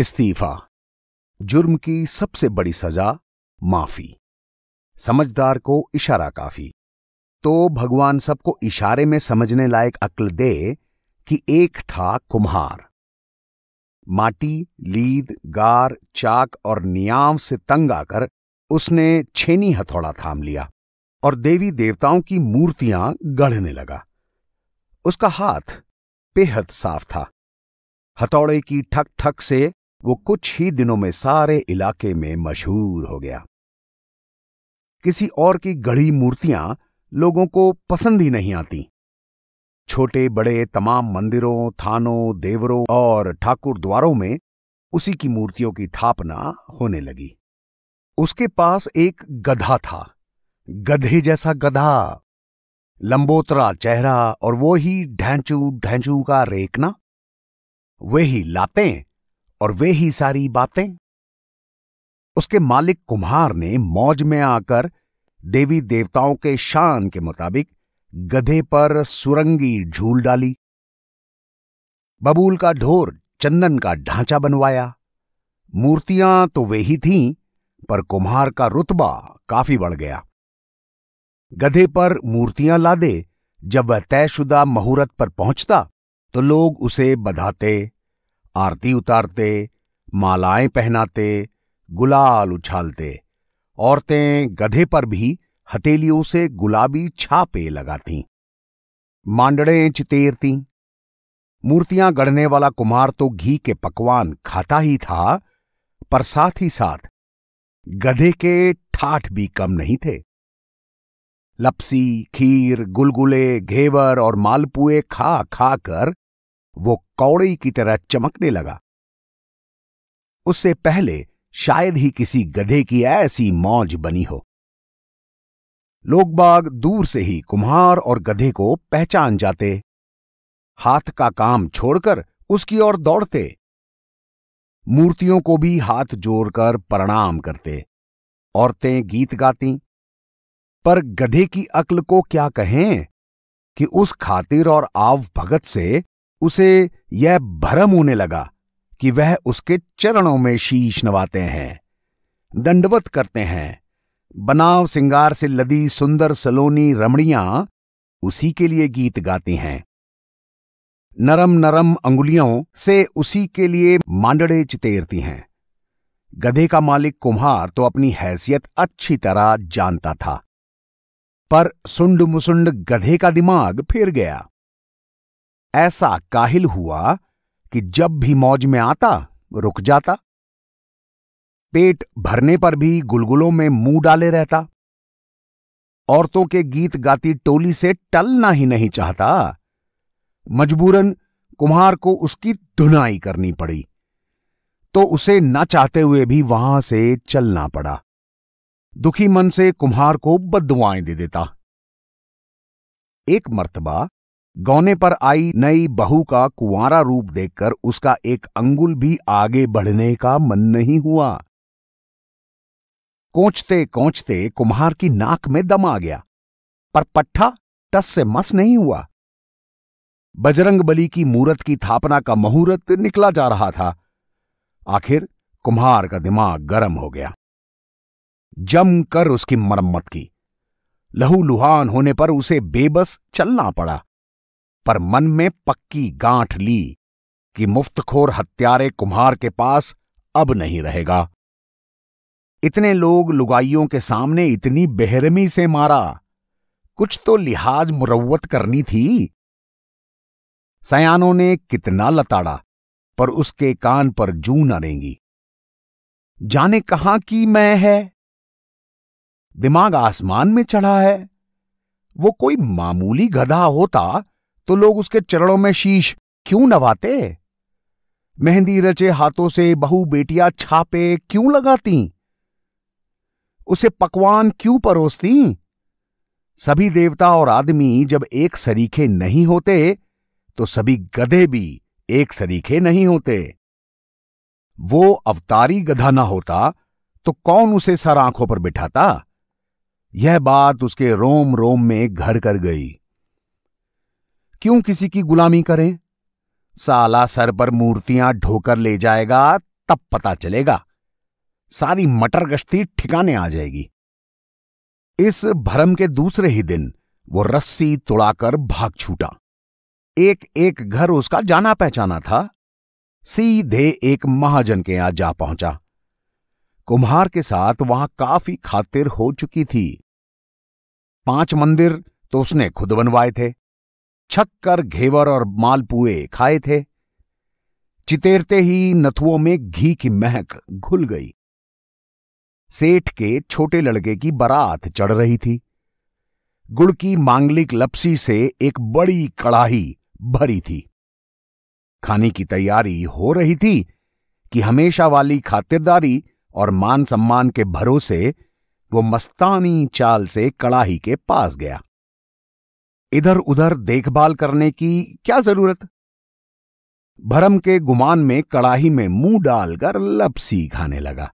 इस्तीफा जुर्म की सबसे बड़ी सजा माफी समझदार को इशारा काफी तो भगवान सबको इशारे में समझने लायक अक्ल दे कि एक था कुम्हार माटी लीद गार चाक और नियाम से तंग आकर उसने छेनी हथौड़ा थाम लिया और देवी देवताओं की मूर्तियां गढ़ने लगा उसका हाथ बेहद साफ था हथौड़े की ठक ठक से वो कुछ ही दिनों में सारे इलाके में मशहूर हो गया किसी और की गढ़ी मूर्तियां लोगों को पसंद ही नहीं आती छोटे बड़े तमाम मंदिरों थानों देवरों और ठाकुर द्वारों में उसी की मूर्तियों की थापना होने लगी उसके पास एक गधा था गधे जैसा गधा लंबोतरा चेहरा और वो ही ढैंचू ढैंचू का रेकना वे ही लातें और वे ही सारी बातें उसके मालिक कुम्हार ने मौज में आकर देवी देवताओं के शान के मुताबिक गधे पर सुरंगी झूल डाली बबूल का ढोर चंदन का ढांचा बनवाया मूर्तियां तो वे ही थीं पर कुम्हार का रुतबा काफी बढ़ गया गधे पर मूर्तियां लादे जब वह तयशुदा मुहूर्त पर पहुंचता तो लोग उसे बधाते आरती उतारते मालाएं पहनाते गुलाल उछालते औरतें गधे पर भी हथेलियों से गुलाबी छापे लगातीं मांडड़ें चितेरती मूर्तियां गढ़ने वाला कुमार तो घी के पकवान खाता ही था पर साथ ही साथ गधे के ठाठ भी कम नहीं थे लपसी खीर गुलगुले घेवर और मालपुए खा खा कर वो कौड़ी की तरह चमकने लगा उससे पहले शायद ही किसी गधे की ऐसी मौज बनी हो लोग बाग दूर से ही कुम्हार और गधे को पहचान जाते हाथ का काम छोड़कर उसकी ओर दौड़ते मूर्तियों को भी हाथ जोड़कर प्रणाम करते औरतें गीत गाती पर गधे की अक्ल को क्या कहें कि उस खातिर और आव भगत से उसे यह भ्रम होने लगा कि वह उसके चरणों में शीश नवाते हैं दंडवत करते हैं बनाव सिंगार से लदी सुंदर सलोनी रमणियां उसी के लिए गीत गाती हैं नरम नरम अंगुलियों से उसी के लिए मांडड़े चितेरती हैं गधे का मालिक कुम्हार तो अपनी हैसियत अच्छी तरह जानता था पर सुंड मुसुंड गधे का दिमाग फिर गया ऐसा काहिल हुआ कि जब भी मौज में आता रुक जाता पेट भरने पर भी गुलगुलों में मुंह डाले रहता औरतों के गीत गाती टोली से टलना ही नहीं चाहता मजबूरन कुम्हार को उसकी धुनाई करनी पड़ी तो उसे न चाहते हुए भी वहां से चलना पड़ा दुखी मन से कुम्हार को बदुआएं दे देता एक मर्तबा गौने पर आई नई बहू का कुंवरा रूप देखकर उसका एक अंगुल भी आगे बढ़ने का मन नहीं हुआ कोचते कोचते कुम्हार की नाक में दम आ गया पर पट्ठा टस से मस नहीं हुआ बजरंग बली की मूरत की थापना का मुहूर्त निकला जा रहा था आखिर कुम्हार का दिमाग गर्म हो गया जमकर उसकी मरम्मत की लहूलुहान होने पर उसे बेबस चलना पड़ा पर मन में पक्की गांठ ली कि मुफ्तखोर हत्यारे कुम्हार के पास अब नहीं रहेगा इतने लोग लुगाइयों के सामने इतनी बेहरमी से मारा कुछ तो लिहाज मुरवत करनी थी सयानों ने कितना लताड़ा पर उसके कान पर जू न रेंगी जाने कहा की मैं है दिमाग आसमान में चढ़ा है वो कोई मामूली गधा होता तो लोग उसके चरणों में शीश क्यों नवाते मेहंदी रचे हाथों से बहु बेटियां छापे क्यों लगाती उसे पकवान क्यों परोसती सभी देवता और आदमी जब एक सरीखे नहीं होते तो सभी गधे भी एक सरीखे नहीं होते वो अवतारी गधा ना होता तो कौन उसे सर आंखों पर बिठाता यह बात उसके रोम रोम में घर कर गई क्यों किसी की गुलामी करें साला सर पर मूर्तियां ढोकर ले जाएगा तब पता चलेगा सारी मटर गश्ती ठिकाने आ जाएगी इस भरम के दूसरे ही दिन वो रस्सी तोड़ाकर भाग छूटा एक एक घर उसका जाना पहचाना था सीधे एक महाजन के यहां जा पहुंचा कुम्हार के साथ वहां काफी खातिर हो चुकी थी पांच मंदिर तो उसने खुद बनवाए थे छक्कर घेवर और मालपुए खाए थे चितेरते ही नथुओं में घी की महक घुल गई सेठ के छोटे लड़के की बारात चढ़ रही थी गुड़ की मांगलिक लपसी से एक बड़ी कड़ाही भरी थी खाने की तैयारी हो रही थी कि हमेशा वाली खातिरदारी और मान सम्मान के भरोसे वो मस्तानी चाल से कड़ाही के पास गया इधर उधर देखभाल करने की क्या जरूरत भरम के गुमान में कड़ाही में मुंह डालकर लपसी खाने लगा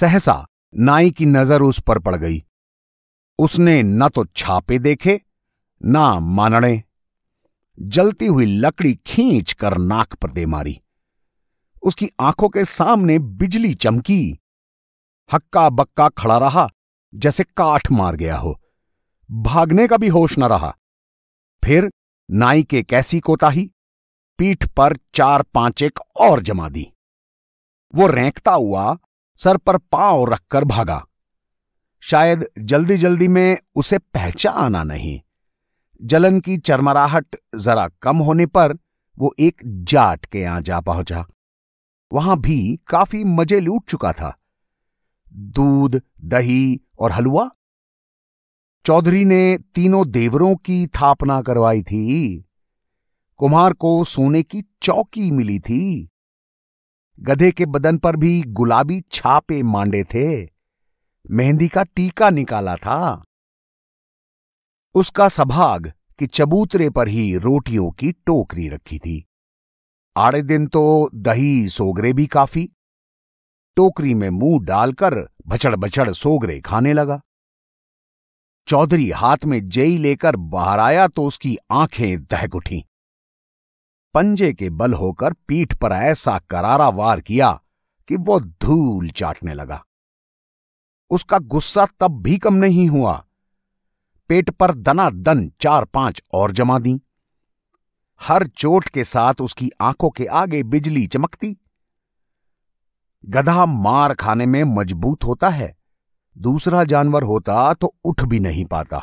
सहसा नाई की नजर उस पर पड़ गई उसने न तो छापे देखे ना मानने जलती हुई लकड़ी खींच कर नाक पर दे मारी उसकी आंखों के सामने बिजली चमकी हक्का बक्का खड़ा रहा जैसे काठ मार गया हो भागने का भी होश न रहा फिर नाई के कैसी कोताही पीठ पर चार पांच एक और जमा दी वो रेंकता हुआ सर पर पांव रखकर भागा शायद जल्दी जल्दी में उसे पहचाना नहीं जलन की चरमराहट जरा कम होने पर वो एक जाट के यहां जा पहुंचा वहां भी काफी मजे लूट चुका था दूध दही और हलवा चौधरी ने तीनों देवरों की थापना करवाई थी कुमार को सोने की चौकी मिली थी गधे के बदन पर भी गुलाबी छापे मांडे थे मेहंदी का टीका निकाला था उसका सभाग कि चबूतरे पर ही रोटियों की टोकरी रखी थी आड़े दिन तो दही सोगरे भी काफी टोकरी में मुंह डालकर भचड़ भचड़ सोगरे खाने लगा चौधरी हाथ में जेई लेकर बाहर आया तो उसकी आंखें दहक उठी पंजे के बल होकर पीठ पर ऐसा करारा वार किया कि वो धूल चाटने लगा उसका गुस्सा तब भी कम नहीं हुआ पेट पर दना दन चार पांच और जमा दी हर चोट के साथ उसकी आंखों के आगे बिजली चमकती गधा मार खाने में मजबूत होता है दूसरा जानवर होता तो उठ भी नहीं पाता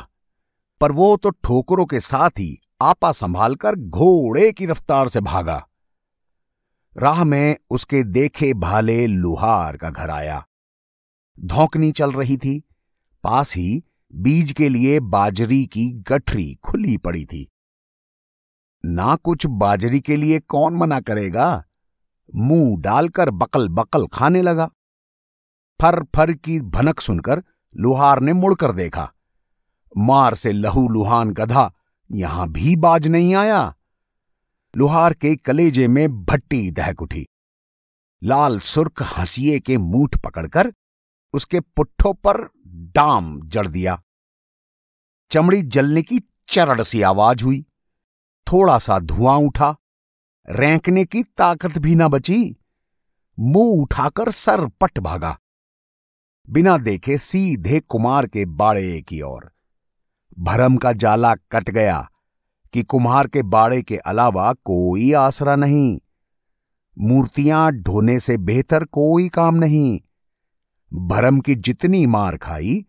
पर वो तो ठोकरों के साथ ही आपा संभालकर घोड़े की रफ्तार से भागा राह में उसके देखे भाले लुहार का घर आया धोकनी चल रही थी पास ही बीज के लिए बाजरी की गठरी खुली पड़ी थी ना कुछ बाजरी के लिए कौन मना करेगा मुंह डालकर बकल बकल खाने लगा फर फर की भनक सुनकर लोहार ने मुड़कर देखा मार से लहू लुहान गधा यहां भी बाज नहीं आया लोहार के कलेजे में भट्टी दहक उठी लाल सुर्ख हंसिए के मूठ पकड़कर उसके पुट्ठों पर डाम जड़ दिया चमड़ी जलने की चरड़ सी आवाज हुई थोड़ा सा धुआं उठा रैंकने की ताकत भी ना बची मुंह उठाकर सर पट भागा बिना देखे सीधे कुमार के बाड़े की ओर भरम का जाला कट गया कि कुम्हार के बाड़े के अलावा कोई आसरा नहीं मूर्तियां ढोने से बेहतर कोई काम नहीं भरम की जितनी मार खाई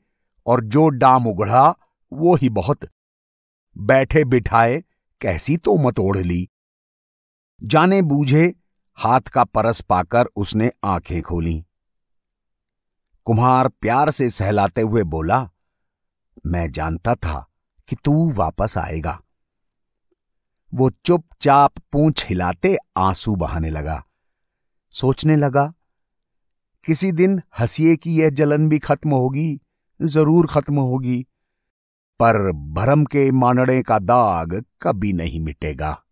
और जो डाम उगड़ा वो ही बहुत बैठे बिठाए कैसी तो मत ओढ़ ली जाने बूझे हाथ का परस पाकर उसने आंखें खोली कुमार प्यार से सहलाते हुए बोला मैं जानता था कि तू वापस आएगा वो चुपचाप पूंछ हिलाते आंसू बहाने लगा सोचने लगा किसी दिन हसीिए की यह जलन भी खत्म होगी जरूर खत्म होगी पर भरम के मानड़े का दाग कभी नहीं मिटेगा